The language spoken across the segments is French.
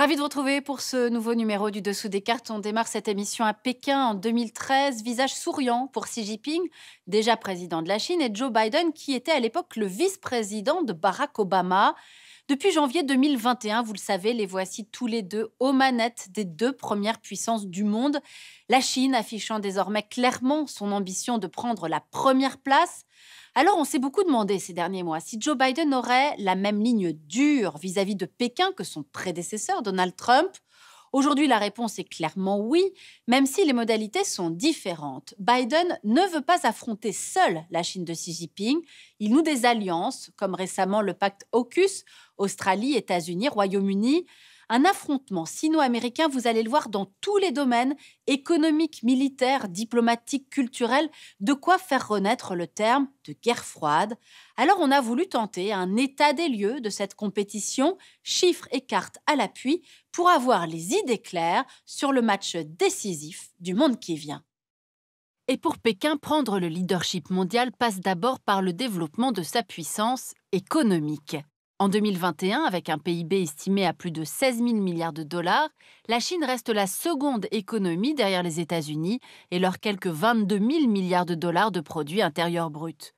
Ravi de vous retrouver pour ce nouveau numéro du Dessous des cartes. On démarre cette émission à Pékin en 2013. Visage souriant pour Xi Jinping, déjà président de la Chine, et Joe Biden, qui était à l'époque le vice-président de Barack Obama. Depuis janvier 2021, vous le savez, les voici tous les deux aux manettes des deux premières puissances du monde. La Chine affichant désormais clairement son ambition de prendre la première place alors on s'est beaucoup demandé ces derniers mois si Joe Biden aurait la même ligne dure vis-à-vis de Pékin que son prédécesseur Donald Trump. Aujourd'hui, la réponse est clairement oui, même si les modalités sont différentes. Biden ne veut pas affronter seul la Chine de Xi Jinping. Il noue des alliances, comme récemment le pacte AUKUS, Australie, États-Unis, Royaume-Uni, un affrontement sino-américain, vous allez le voir dans tous les domaines, économiques, militaires, diplomatiques, culturels, de quoi faire renaître le terme de guerre froide. Alors on a voulu tenter un état des lieux de cette compétition, chiffres et cartes à l'appui, pour avoir les idées claires sur le match décisif du monde qui vient. Et pour Pékin, prendre le leadership mondial passe d'abord par le développement de sa puissance économique. En 2021, avec un PIB estimé à plus de 16 000 milliards de dollars, la Chine reste la seconde économie derrière les États-Unis et leurs quelques 22 000 milliards de dollars de produits intérieurs bruts.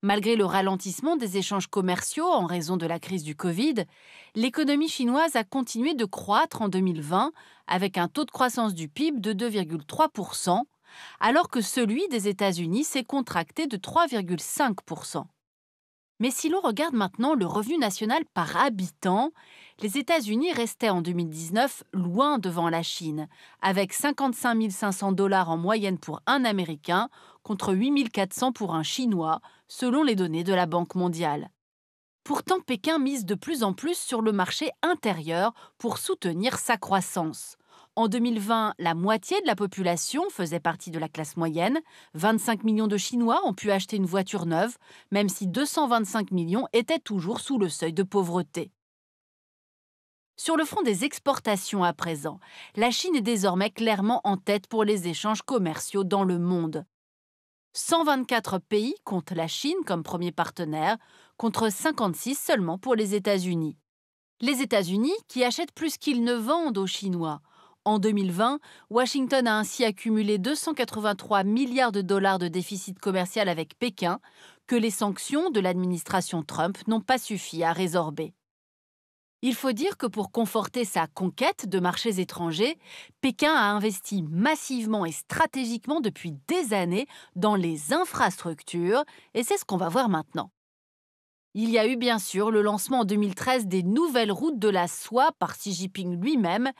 Malgré le ralentissement des échanges commerciaux en raison de la crise du Covid, l'économie chinoise a continué de croître en 2020 avec un taux de croissance du PIB de 2,3%, alors que celui des États-Unis s'est contracté de 3,5%. Mais si l'on regarde maintenant le revenu national par habitant, les États-Unis restaient en 2019 loin devant la Chine, avec 55 500 dollars en moyenne pour un Américain contre 8 400 pour un Chinois, selon les données de la Banque mondiale. Pourtant, Pékin mise de plus en plus sur le marché intérieur pour soutenir sa croissance. En 2020, la moitié de la population faisait partie de la classe moyenne. 25 millions de Chinois ont pu acheter une voiture neuve, même si 225 millions étaient toujours sous le seuil de pauvreté. Sur le front des exportations à présent, la Chine est désormais clairement en tête pour les échanges commerciaux dans le monde. 124 pays comptent la Chine comme premier partenaire, contre 56 seulement pour les États-Unis. Les États-Unis, qui achètent plus qu'ils ne vendent aux Chinois, en 2020, Washington a ainsi accumulé 283 milliards de dollars de déficit commercial avec Pékin, que les sanctions de l'administration Trump n'ont pas suffi à résorber. Il faut dire que pour conforter sa conquête de marchés étrangers, Pékin a investi massivement et stratégiquement depuis des années dans les infrastructures, et c'est ce qu'on va voir maintenant. Il y a eu bien sûr le lancement en 2013 des nouvelles routes de la soie par Xi Jinping lui-même,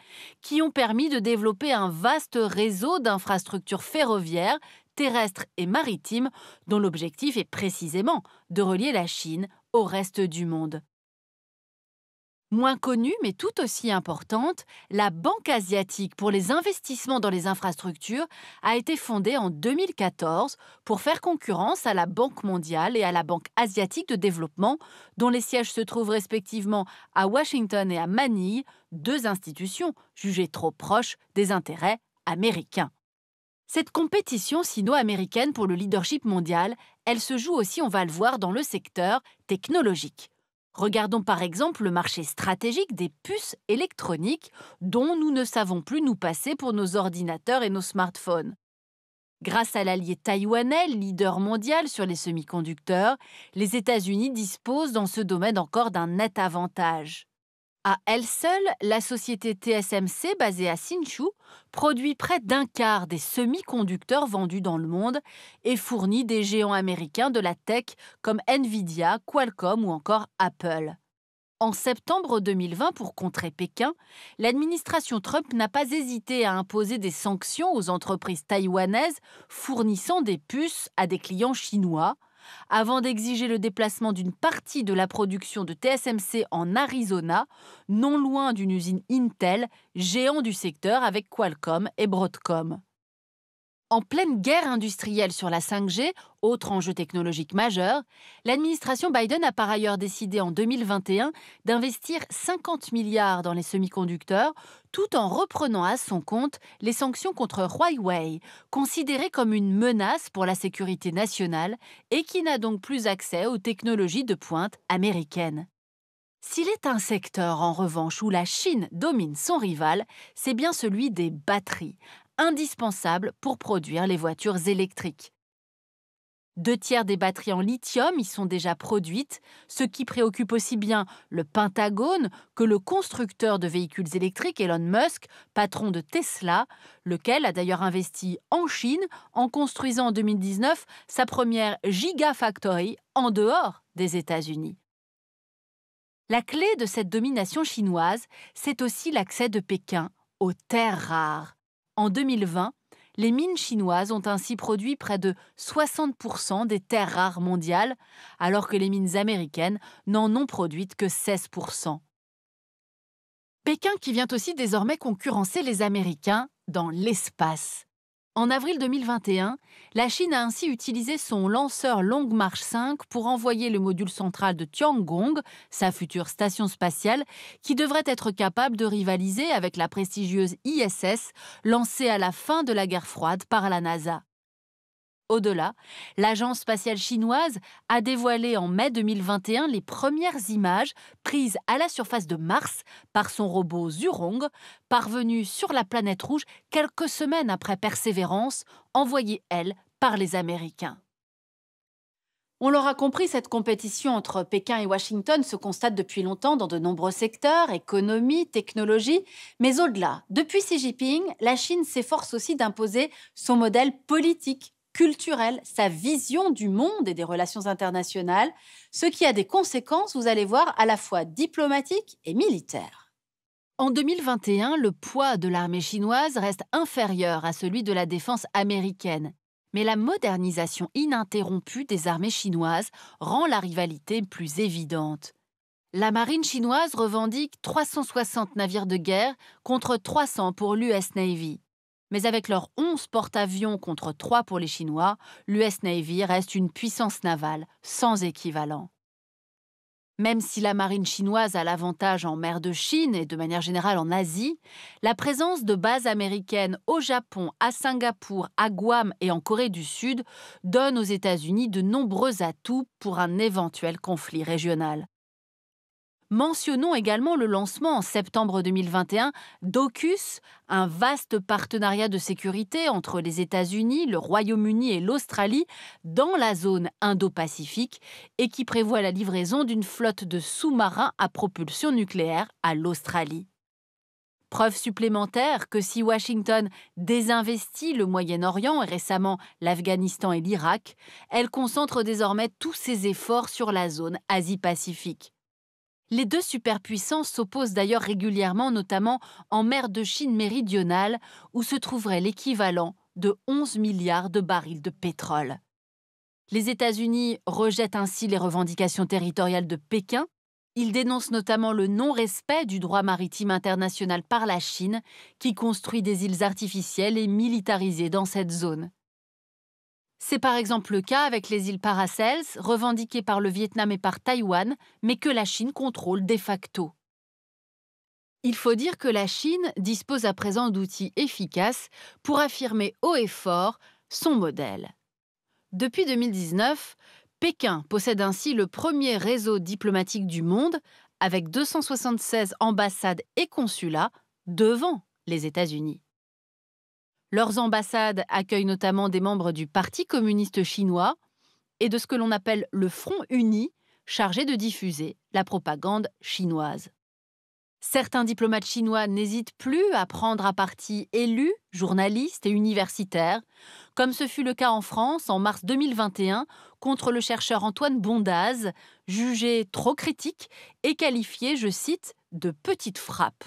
qui ont permis de développer un vaste réseau d'infrastructures ferroviaires, terrestres et maritimes, dont l'objectif est précisément de relier la Chine au reste du monde. Moins connue, mais tout aussi importante, la Banque asiatique pour les investissements dans les infrastructures a été fondée en 2014 pour faire concurrence à la Banque mondiale et à la Banque asiatique de développement, dont les sièges se trouvent respectivement à Washington et à Manille, deux institutions jugées trop proches des intérêts américains. Cette compétition sino-américaine pour le leadership mondial, elle se joue aussi, on va le voir, dans le secteur technologique. Regardons par exemple le marché stratégique des puces électroniques dont nous ne savons plus nous passer pour nos ordinateurs et nos smartphones. Grâce à l'allié taïwanais, leader mondial sur les semi-conducteurs, les États-Unis disposent dans ce domaine encore d'un net avantage. À elle seule, la société TSMC, basée à Hsinchu, produit près d'un quart des semi-conducteurs vendus dans le monde et fournit des géants américains de la tech comme Nvidia, Qualcomm ou encore Apple. En septembre 2020, pour contrer Pékin, l'administration Trump n'a pas hésité à imposer des sanctions aux entreprises taïwanaises fournissant des puces à des clients chinois, avant d'exiger le déplacement d'une partie de la production de TSMC en Arizona, non loin d'une usine Intel, géant du secteur avec Qualcomm et Broadcom. En pleine guerre industrielle sur la 5G, autre enjeu technologique majeur, l'administration Biden a par ailleurs décidé en 2021 d'investir 50 milliards dans les semi-conducteurs, tout en reprenant à son compte les sanctions contre Huawei, considérée comme une menace pour la sécurité nationale et qui n'a donc plus accès aux technologies de pointe américaines. S'il est un secteur, en revanche, où la Chine domine son rival, c'est bien celui des batteries, indispensable pour produire les voitures électriques. Deux tiers des batteries en lithium y sont déjà produites, ce qui préoccupe aussi bien le Pentagone que le constructeur de véhicules électriques Elon Musk, patron de Tesla, lequel a d'ailleurs investi en Chine en construisant en 2019 sa première Gigafactory en dehors des États-Unis. La clé de cette domination chinoise, c'est aussi l'accès de Pékin aux terres rares. En 2020, les mines chinoises ont ainsi produit près de 60% des terres rares mondiales, alors que les mines américaines n'en ont produites que 16%. Pékin qui vient aussi désormais concurrencer les Américains dans l'espace. En avril 2021, la Chine a ainsi utilisé son lanceur Long March 5 pour envoyer le module central de Tiangong, sa future station spatiale, qui devrait être capable de rivaliser avec la prestigieuse ISS lancée à la fin de la guerre froide par la NASA au-delà, l'agence spatiale chinoise a dévoilé en mai 2021 les premières images prises à la surface de Mars par son robot Zhurong, parvenu sur la planète rouge quelques semaines après Persévérance, envoyée, elle, par les Américains. On l'aura compris, cette compétition entre Pékin et Washington se constate depuis longtemps dans de nombreux secteurs, économie, technologie, mais au-delà. Depuis Xi Jinping, la Chine s'efforce aussi d'imposer son modèle politique culturelle, sa vision du monde et des relations internationales, ce qui a des conséquences, vous allez voir, à la fois diplomatiques et militaires. En 2021, le poids de l'armée chinoise reste inférieur à celui de la défense américaine. Mais la modernisation ininterrompue des armées chinoises rend la rivalité plus évidente. La marine chinoise revendique 360 navires de guerre contre 300 pour l'US Navy. Mais avec leurs 11 porte-avions contre 3 pour les Chinois, l'US Navy reste une puissance navale sans équivalent. Même si la marine chinoise a l'avantage en mer de Chine et de manière générale en Asie, la présence de bases américaines au Japon, à Singapour, à Guam et en Corée du Sud donne aux États-Unis de nombreux atouts pour un éventuel conflit régional. Mentionnons également le lancement en septembre 2021 d'AUKUS, un vaste partenariat de sécurité entre les États-Unis, le Royaume-Uni et l'Australie dans la zone Indo-Pacifique et qui prévoit la livraison d'une flotte de sous-marins à propulsion nucléaire à l'Australie. Preuve supplémentaire que si Washington désinvestit le Moyen-Orient et récemment l'Afghanistan et l'Irak, elle concentre désormais tous ses efforts sur la zone Asie-Pacifique. Les deux superpuissances s'opposent d'ailleurs régulièrement, notamment en mer de Chine méridionale, où se trouverait l'équivalent de 11 milliards de barils de pétrole. Les États-Unis rejettent ainsi les revendications territoriales de Pékin. Ils dénoncent notamment le non-respect du droit maritime international par la Chine, qui construit des îles artificielles et militarisées dans cette zone. C'est par exemple le cas avec les îles Paracels, revendiquées par le Vietnam et par Taïwan, mais que la Chine contrôle de facto. Il faut dire que la Chine dispose à présent d'outils efficaces pour affirmer haut et fort son modèle. Depuis 2019, Pékin possède ainsi le premier réseau diplomatique du monde, avec 276 ambassades et consulats devant les États-Unis. Leurs ambassades accueillent notamment des membres du Parti communiste chinois et de ce que l'on appelle le Front uni, chargé de diffuser la propagande chinoise. Certains diplomates chinois n'hésitent plus à prendre à partie élus, journalistes et universitaires, comme ce fut le cas en France en mars 2021 contre le chercheur Antoine Bondaz, jugé trop critique et qualifié, je cite, de petite frappe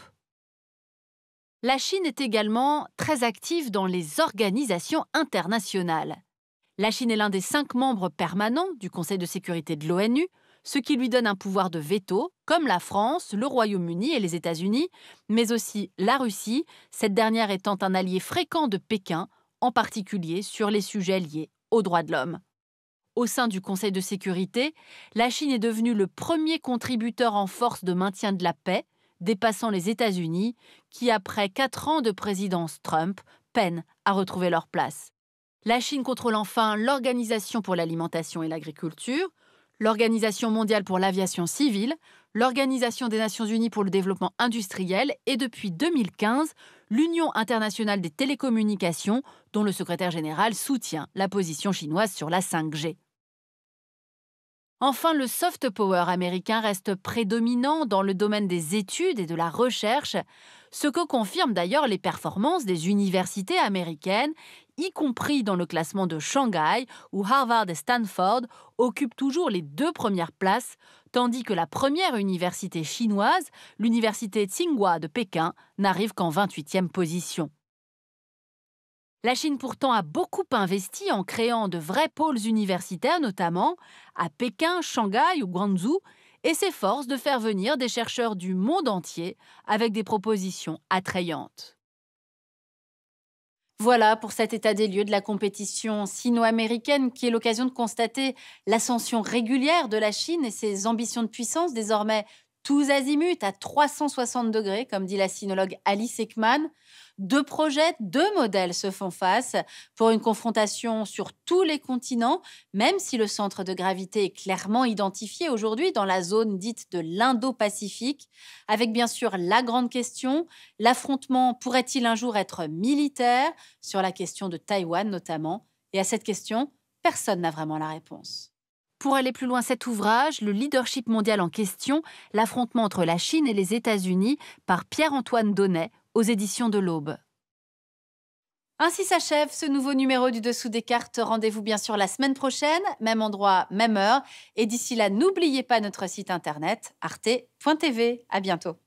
la Chine est également très active dans les organisations internationales. La Chine est l'un des cinq membres permanents du Conseil de sécurité de l'ONU, ce qui lui donne un pouvoir de veto, comme la France, le Royaume-Uni et les États-Unis, mais aussi la Russie, cette dernière étant un allié fréquent de Pékin, en particulier sur les sujets liés aux droits de l'homme. Au sein du Conseil de sécurité, la Chine est devenue le premier contributeur en force de maintien de la paix, dépassant les États-Unis, qui, après quatre ans de présidence Trump, peinent à retrouver leur place. La Chine contrôle enfin l'Organisation pour l'alimentation et l'agriculture, l'Organisation mondiale pour l'aviation civile, l'Organisation des Nations Unies pour le développement industriel et depuis 2015, l'Union internationale des télécommunications, dont le secrétaire général soutient la position chinoise sur la 5G. Enfin, le soft power américain reste prédominant dans le domaine des études et de la recherche, ce que confirment d'ailleurs les performances des universités américaines, y compris dans le classement de Shanghai, où Harvard et Stanford occupent toujours les deux premières places, tandis que la première université chinoise, l'université Tsinghua de Pékin, n'arrive qu'en 28e position. La Chine pourtant a beaucoup investi en créant de vrais pôles universitaires, notamment à Pékin, Shanghai ou Guangzhou, et s'efforce de faire venir des chercheurs du monde entier avec des propositions attrayantes. Voilà pour cet état des lieux de la compétition sino-américaine qui est l'occasion de constater l'ascension régulière de la Chine et ses ambitions de puissance désormais tous azimuts, à 360 degrés, comme dit la sinologue Alice Ekman. Deux projets, deux modèles se font face pour une confrontation sur tous les continents, même si le centre de gravité est clairement identifié aujourd'hui dans la zone dite de l'Indo-Pacifique, avec bien sûr la grande question, l'affrontement pourrait-il un jour être militaire, sur la question de Taïwan notamment, et à cette question, personne n'a vraiment la réponse. Pour aller plus loin, cet ouvrage, Le leadership mondial en question, l'affrontement entre la Chine et les États-Unis, par Pierre-Antoine Donnet, aux éditions de l'Aube. Ainsi s'achève ce nouveau numéro du Dessous des cartes. Rendez-vous bien sûr la semaine prochaine, même endroit, même heure. Et d'ici là, n'oubliez pas notre site internet arte.tv. À bientôt.